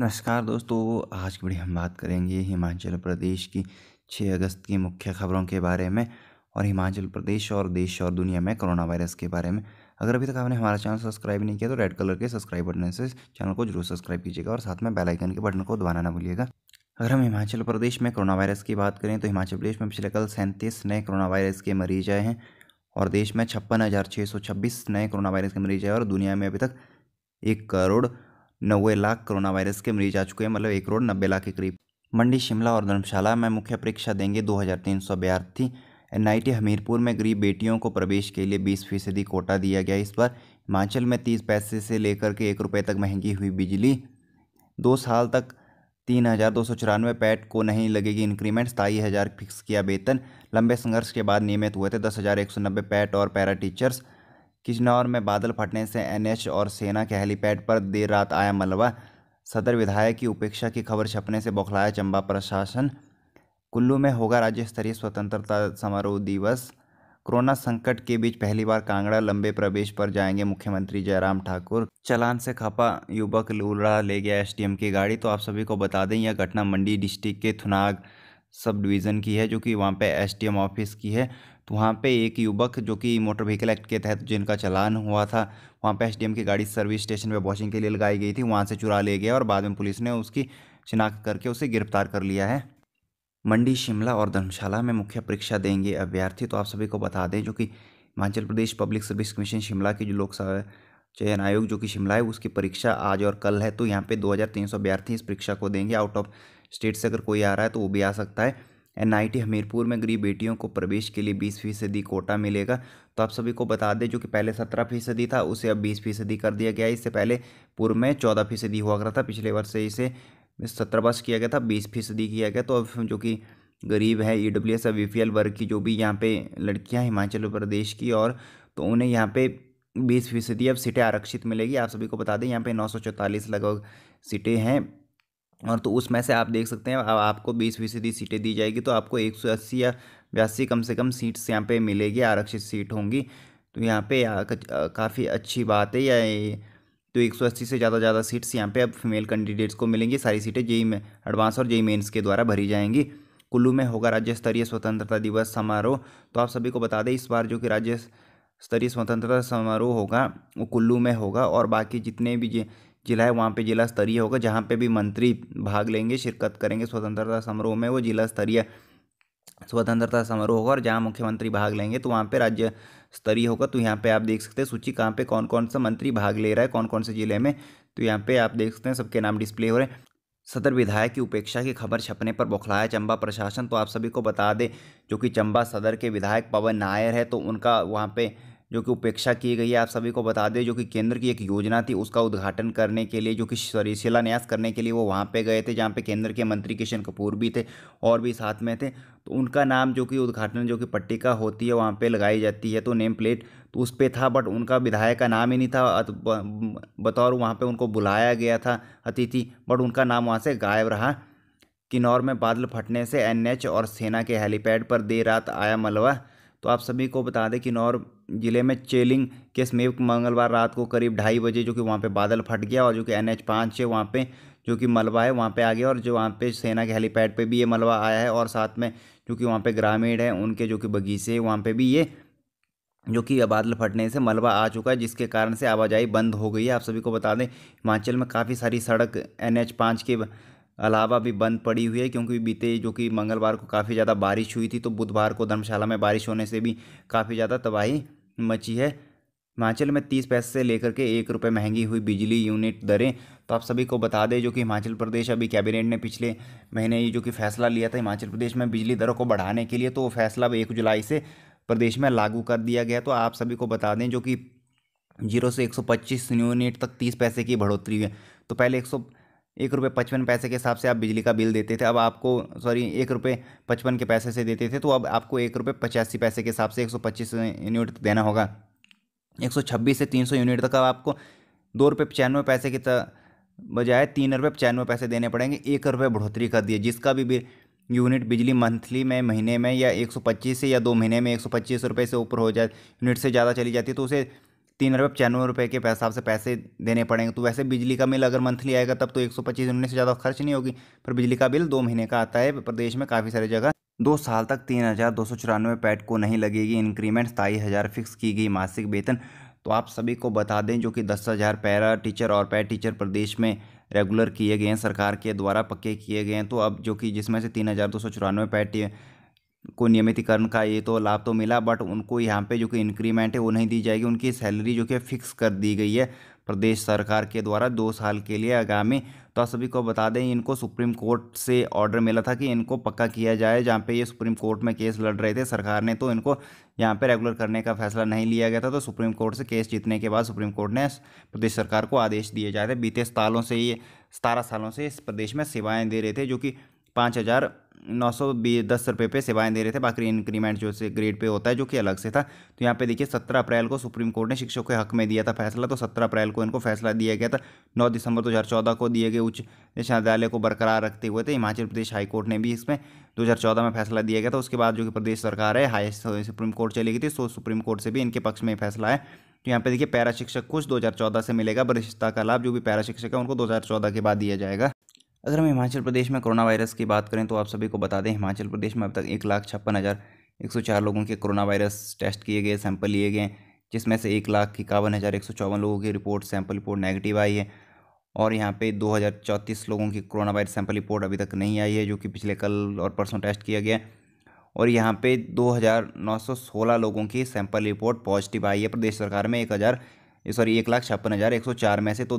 नमस्कार दोस्तों आज की बड़ी हम बात करेंगे हिमाचल प्रदेश की 6 अगस्त की मुख्य खबरों के बारे में और हिमाचल प्रदेश और देश और दुनिया में कोरोना वायरस के बारे में अगर अभी तक आपने हमारा चैनल सब्सक्राइब नहीं किया तो रेड कलर के सब्सक्राइब बटन से चैनल को जरूर सब्सक्राइब कीजिएगा और साथ में बेल आइकन के बटन को दबाना ना भूलिएगा अगर हम हिमाचल प्रदेश में कोरोना वायरस की बात करें तो हिमाचल प्रदेश में पिछले कल सैंतीस नए कोरोना वायरस के मरीज आए हैं और देश में छप्पन नए कोरोना वायरस के मरीज आए और दुनिया में अभी तक एक करोड़ नब्बे लाख कोरोना वायरस के मरीज आ चुके हैं मतलब एक करोड़ नब्बे लाख के करीब मंडी शिमला और धर्मशाला में मुख्य परीक्षा देंगे दो हज़ार तीन सौ अभ्यर्थी टी हमीरपुर में गरीब बेटियों को प्रवेश के लिए बीस फीसदी कोटा दिया गया इस बार हिमाचल में तीस पैसे से लेकर के एक रुपये तक महंगी हुई बिजली दो साल तक तीन हज़ार दो सौ चौरानवे पैट को नहीं लगेगी इंक्रीमेंट सताई हज़ार फिक्स किया वेतन लंबे संघर्ष के बाद नियमित हुए थे दस हज़ार एक सौ नब्बे पैट और पैरा टीचर्स किशनौर में बादल फटने से एनएच और सेना के हेलीपैड पर देर रात आया मलबा सदर विधायक की उपेक्षा की खबर छपने से बौखलाया चंबा प्रशासन कुल्लू में होगा राज्य स्तरीय स्वतंत्रता समारोह दिवस कोरोना संकट के बीच पहली बार कांगड़ा लंबे प्रवेश पर जाएंगे मुख्यमंत्री जयराम ठाकुर चलान से खपा युवक लूलड़ा ले गया एसडीएम की गाड़ी तो आप सभी को बता दें यह घटना मंडी डिस्ट्रिक्ट के थुनाग सब डिवीज़न की है जो कि वहाँ पे एसडीएम ऑफिस की है तो वहाँ पे एक युवक जो कि मोटर व्हीकल एक्ट के तहत जिनका चलान हुआ था वहाँ पे एसडीएम की गाड़ी सर्विस स्टेशन पे वॉशिंग के लिए लगाई गई थी वहाँ से चुरा लिया गया और बाद में पुलिस ने उसकी शिनाख्त करके उसे गिरफ्तार कर लिया है मंडी शिमला और धर्मशाला में मुख्य परीक्षा देंगे अभ्यर्थी तो आप सभी को बता दें जो कि Himachal Pradesh public service commission Shimla की जो लोकसभा चयन आयोग जो कि शिमला है उसकी परीक्षा आज और कल है तो यहाँ पे 2300 अभ्यर्थी इस परीक्षा को देंगे आउट ऑफ स्टेट से अगर कोई आ रहा है तो वो भी आ सकता है एनआईटी हमीरपुर में गरीब बेटियों को प्रवेश के लिए बीस फीसदी कोटा मिलेगा तो आप सभी को बता दें जो कि पहले सत्रह फीसदी था उसे अब बीस फीसदी कर दिया गया है इससे पहले पूर्व में चौदह फीसदी हुआ करता था पिछले वर्ष से इसे सत्रह वर्ष किया गया था बीस फीसदी किया गया तो अब जो कि गरीब है ई डब्ल्यू एस वर्ग की जो भी यहाँ पे लड़कियाँ हिमाचल प्रदेश की और तो उन्हें यहाँ पे बीस फीसदी अब सीटें आरक्षित मिलेगी आप सभी को बता दें यहाँ पे नौ सौ चौतालीस लगभग सीटें हैं और तो उसमें से आप देख सकते हैं अब आपको बीस फीसदी सीटें दी जाएगी तो आपको एक सौ अस्सी या बयासी कम से कम सीट्स यहाँ पे मिलेगी आरक्षित सीट होंगी तो यहाँ पे काफ़ी अच्छी बात है या तो एक सौ अस्सी से ज़्यादा ज़्यादा सीट्स यहाँ पे अब फीमेल कैंडिडेट्स को मिलेंगी सारी सीटें जेई में एडवांस और जेई मेन्स के द्वारा भरी जाएंगी कुल्लू में होगा राज्य स्तरीय स्वतंत्रता दिवस समारोह तो आप सभी को बता दें इस बार जो कि राज्य स्तरीय स्वतंत्रता समारोह होगा वो कुल्लू में होगा और बाकी जितने भी जिला है वहाँ पे जिला स्तरीय होगा जहाँ पे भी मंत्री भाग लेंगे शिरकत करेंगे स्वतंत्रता समारोह में वो जिला स्तरीय स्वतंत्रता समारोह होगा और जहाँ मुख्यमंत्री भाग लेंगे तो वहाँ पे राज्य स्तरीय होगा तो यहाँ पे आप देख सकते हैं सूची कहाँ पे कौन कौन सा मंत्री भाग ले रहा है कौन कौन से जिले में तो यहाँ पे आप देख सकते हैं सबके नाम डिस्प्ले हो रहे हैं सदर विधायक की उपेक्षा की खबर छपने पर बौखलाया चंबा प्रशासन तो आप सभी को बता दें जो कि चंबा सदर के विधायक पवन नायर है तो उनका वहाँ पे जो कि उपेक्षा की गई है आप सभी को बता दें जो कि केंद्र की एक योजना थी उसका उद्घाटन करने के लिए जो कि सॉरी शिलान्यास करने के लिए वो वहाँ पे गए थे जहाँ पे केंद्र के मंत्री किशन कपूर भी थे और भी साथ में थे तो उनका नाम जो कि उद्घाटन जो कि पट्टिका होती है वहाँ पर लगाई जाती है तो नेम प्लेट तो उस पर था बट उनका विधायक का नाम ही नहीं था बतौर वहाँ पर उनको बुलाया गया था अतिथि बट उनका नाम वहाँ से गायब रहा किन्नौर में बादल फटने से एन और सेना के हेलीपैड पर देर रात आया मलबा तो आप सभी को बता दें किन्नौर जिले में चेलिंग के समीप मंगलवार रात को करीब ढाई बजे जो कि वहाँ पे बादल फट गया और जो कि एन एच पाँच है वहाँ पे जो कि मलबा है वहाँ पे आ गया और जो वहाँ पे सेना के हेलीपैड पे भी ये मलबा आया है और साथ में जो कि वहाँ पे ग्रामीण है उनके जो कि बगीचे हैं वहाँ पे भी ये जो कि बादल फटने से मलबा आ चुका है जिसके कारण से आवाजाही बंद हो गई है आप सभी को बता दें हिमाचल में काफ़ी सारी सड़क एन एच पाँच के अलावा भी बंद पड़ी हुई है क्योंकि बीते जो कि मंगलवार को काफ़ी ज़्यादा बारिश हुई थी तो बुधवार को धर्मशाला में बारिश होने से भी काफ़ी ज़्यादा तबाही मची है हिमाचल में तीस पैसे से लेकर के एक रुपये महंगी हुई बिजली यूनिट दरें तो आप सभी को बता दें जो कि हिमाचल प्रदेश अभी कैबिनेट ने पिछले महीने ही जो कि फैसला लिया था हिमाचल प्रदेश में बिजली दरों को बढ़ाने के लिए तो वो फैसला अब एक जुलाई से प्रदेश में लागू कर दिया गया तो आप सभी को बता दें जो कि जीरो से एक यूनिट तक तीस पैसे की बढ़ोतरी हुई है तो पहले एक एक रुपये पचपन पैसे के हिसाब से आप बिजली का बिल देते थे अब आपको सॉरी एक रुपये पचपन के पैसे से देते थे तो अब आपको एक रुपये पचासी पैसे के हिसाब से एक सौ पच्चीस यूनिट देना होगा एक सौ छब्बीस से तीन सौ यूनिट तक अब आपको दो रुपये पचानवे पैसे के बजाय तीन रुपये पचानवे पैसे देने पड़ेंगे एक रुपये बढ़ोतरी कर दिए जिसका भी बिल यूनिट बिजली मंथली में महीने में या एक सौ पच्चीस से या दो महीने में एक सौ पच्चीस रुपये से ऊपर हो जाए यूनिट से ज़्यादा चली जाती है तो उसे तीन अरब पचानवे रुपये के हिसाब से पैसे देने पड़ेंगे तो वैसे बिजली का बिल अगर मंथली आएगा तब तो एक सौ पच्चीस उन्नीस से ज़्यादा खर्च नहीं होगी पर बिजली का बिल दो महीने का आता है प्रदेश में काफ़ी सारी जगह दो साल तक तीन हज़ार दो सौ चौरानवे पैट को नहीं लगेगी इंक्रीमेंट सताई हज़ार फिक्स की गई मासिक वेतन तो आप सभी को बता दें जो कि दस हज़ार पैरा टीचर और पैट टीचर प्रदेश में रेगुलर किए गए हैं सरकार के द्वारा पक्के किए गए हैं तो अब जो कि जिसमें से तीन हज़ार दो सौ चौरानवे पैट को नियमितीकरण का ये तो लाभ तो मिला बट उनको यहाँ पे जो कि इंक्रीमेंट है वो नहीं दी जाएगी उनकी सैलरी जो कि फिक्स कर दी गई है प्रदेश सरकार के द्वारा दो साल के लिए आगामी तो आप सभी को बता दें इनको सुप्रीम कोर्ट से ऑर्डर मिला था कि इनको पक्का किया जाए जहाँ पे ये सुप्रीम कोर्ट में केस लड़ रहे थे सरकार ने तो इनको यहाँ पे रेगुलर करने का फैसला नहीं लिया गया था तो सुप्रीम कोर्ट से केस जीतने के बाद सुप्रीम कोर्ट ने प्रदेश सरकार को आदेश दिए जाए थे बीते सालों से ये सतारह सालों से इस प्रदेश में सेवाएँ दे रहे थे जो कि पाँच हज़ार नौ सौ दस रुपये पे सेवाएं दे रहे थे बाकी इंक्रीमेंट जो से ग्रेड पे होता है जो कि अलग से था तो यहाँ पे देखिए सत्रह अप्रैल को सुप्रीम कोर्ट ने शिक्षकों के हक में दिया था फैसला तो सत्रह अप्रैल को इनको फैसला दिया गया था नौ दिसंबर दो हज़ार चौदह को दिए गए उच्च न्यायालय को बरकरार रखते हुए थे हिमाचल प्रदेश हाईकोर्ट ने भी इसमें दो हज़ार चौदह में फैसला दिया गया था उसके बाद जो कि प्रदेश सरकार है हाई सुप्रीम कोर्ट चली गई थी सो सुप्रीम कोर्ट से भी इनके पक्ष में फैसला है तो यहाँ पे देखिए पैरा शिक्षक कुछ 2014 से मिलेगा वरिष्ठता का लाभ जो भी पैरा शिक्षक है उनको 2014 के बाद दिया जाएगा अगर हम हिमाचल प्रदेश में कोरोना वायरस की बात करें तो आप सभी को बता दें हिमाचल प्रदेश में अब तक एक लाख छप्पन हज़ार एक सौ चार लोगों के कोरोना वायरस टेस्ट किए गए सैंपल लिए गए जिसमें से एक लाख इक्यावन हज़ार एक सौ चौवन लोगों की रिपोर्ट सैंपल रिपोर्ट नेगेटिव आई है और यहाँ पे दो हज़ार चौंतीस लोगों की कोरोना वायरस सैंपल रिपोर्ट अभी तक नहीं आई है जो कि पिछले कल और परसों टेस्ट किया गया और यहाँ पे दो हज़ार नौ सौ सोलह लोगों की सैंपल रिपोर्ट पॉजिटिव आई है प्रदेश सरकार में एक हज़ार सॉरी एक लाख छप्पन हज़ार एक सौ चार में से तो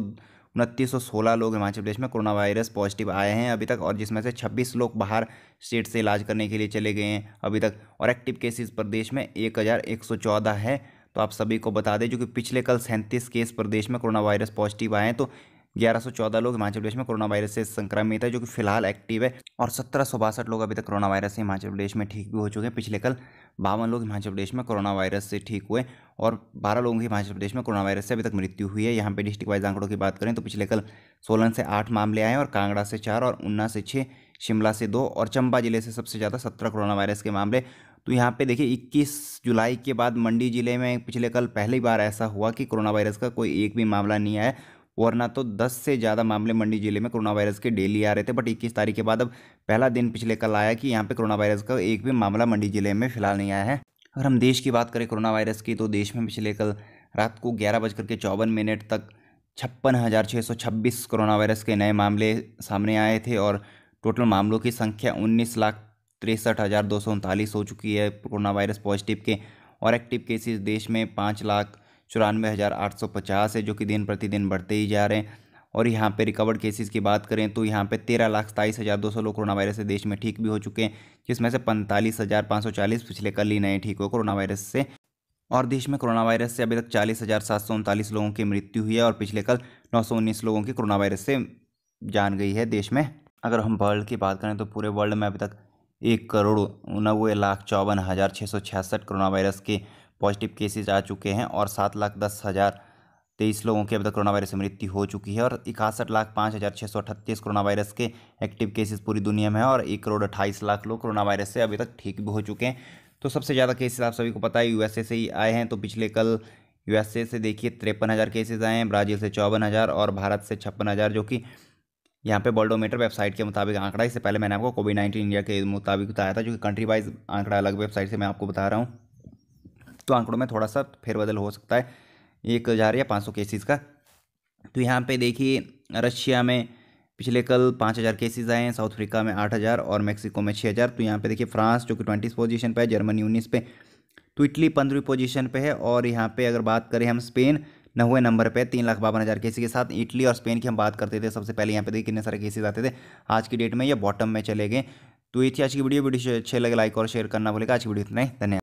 उनतीस लोग हिमाचल प्रदेश में कोरोना वायरस पॉजिटिव आए हैं अभी तक और जिसमें से छब्बीस लोग बाहर स्टेट से इलाज करने के लिए चले गए हैं अभी तक और एक्टिव केसेस प्रदेश में एक है तो आप सभी को बता दें जो कि पिछले कल सैंतीस केस प्रदेश में कोरोना वायरस पॉजिटिव आए हैं तो ग्यारह लोग हिमाचल प्रदेश में कोरोना वायरस से संक्रमित है जो कि फिलहाल एक्टिव है और सत्रह लोग अभी तक कोरोना वायरस से हिमाचल प्रदेश में ठीक भी हो चुके हैं पिछले कल बावन लोग हिमाचल प्रदेश में कोरोना वायरस से ठीक हुए और बारह लोगों की हिमाचल प्रदेश में कोरोना वायरस से अभी तक मृत्यु हुई है यहाँ पे डिस्ट्रिक्ट वाइज आंकड़ों की बात करें तो पिछले कल सोलन से आठ मामले आए और कांगड़ा से चार और उन्ना से छः शिमला से दो और चंबा जिले से सबसे ज़्यादा सत्रह कोरोना वायरस के मामले तो यहाँ पे देखिए 21 जुलाई के बाद मंडी जिले में पिछले कल पहली बार ऐसा हुआ कि कोरोना वायरस का कोई एक भी मामला नहीं आया वरना तो 10 से ज़्यादा मामले मंडी जिले में कोरोना वायरस के डेली आ रहे थे बट इक्कीस तारीख के बाद अब पहला दिन पिछले कल आया कि यहाँ पे कोरोना वायरस का एक भी मामला मंडी जिले में फिलहाल नहीं आया है अगर हम देश की बात करें कोरोना वायरस की तो देश में पिछले कल रात को ग्यारह बजकर के चौवन मिनट तक छप्पन हज़ार छः सौ छब्बीस कोरोना वायरस के नए मामले सामने आए थे और टोटल मामलों की संख्या उन्नीस लाख तिरसठ हज़ार दो सौ उनतालीस हो चुकी है कोरोना वायरस पॉजिटिव के और एक्टिव केसेस देश में पाँच लाख चौरानवे हज़ार आठ सौ पचास है जो कि दिन प्रतिदिन बढ़ते ही जा रहे हैं और यहाँ पे रिकवर्ड केसेस की बात करें तो यहाँ पे तेरह लाख सताईस हज़ार दो सौ लोग कोरोना वायरस से देश में ठीक भी हो चुके हैं जिसमें से पैंतालीस हज़ार पाँच सौ चालीस पिछले कल ही नए ठीक हुए कोरोना वायरस से और देश में कोरोना वायरस से अभी तक चालीस हज़ार सात सौ उनतालीस लोगों की मृत्यु हुई है और पिछले कल नौ सौ उन्नीस लोगों की कोरोना वायरस से जान गई है देश में अगर हम वर्ल्ड की बात करें तो पूरे वर्ल्ड में अभी तक एक करोड़ नब्बे लाख चौवन हज़ार छः सौ छियासठ कोरोना वायरस के पॉजिटिव केसेज आ चुके हैं और सात लाख दस हज़ार तेईस लोगों की अब तक कोरोना वायरस से मृत्यु हो चुकी है और इकसठ लाख पाँच हज़ार छः सौ अठतीस कोरोना वायरस के एक्टिव केसेस पूरी दुनिया में है और एक करोड़ अट्ठाईस लाख लोग कोरोना वायरस से अभी तक ठीक भी हो चुके हैं तो सबसे ज़्यादा केसेस आप सभी को पता है यूएसए से ही आए हैं तो पिछले कल यूएसए से देखिए तिरपन हज़ार केसेज आए हैं ब्राज़ील से चौवन हज़ार और भारत से छप्पन हज़ार जो कि यहाँ पे बॉल्डोमीटर वेबसाइट के मुताबिक आंकड़ा इससे पहले मैंने आपको कोविड नाइन्टीन इंडिया के मुताबिक बताया था जो कि कंट्री वाइज आंकड़ा अलग वेबसाइट से मैं आपको बता रहा हूँ तो आंकड़ों में थोड़ा सा फेरबदल हो सकता है एक हज़ार या पाँच सौ केसेस का तो यहाँ पे देखिए रशिया में पिछले कल पाँच हज़ार केसेज आए हैं साउथ अफ्रीका में आठ हज़ार और मैक्सिको में छः हज़ार तो यहाँ पे देखिए फ्रांस जो कि ट्वेंटी पोजीशन पे है जर्मनी उन्नीस पे तो इटली पंद्रहवीं पोजीशन पे है और यहाँ पे अगर बात करें हम स्पेन नवे नंबर पे तीन लाख बावन हज़ार केसेज के साथ इटली और स्पेन की हम बात करते थे सबसे पहले यहाँ पे देखिए कितने सारे केसेज आते थे आज की डेट में या बॉटम में चले गए तो ये थी आज की वीडियो वीडियो अच्छे लगे लाइक और शेयर करना बोलेगा आज की वीडियो इतना ही धन्यवाद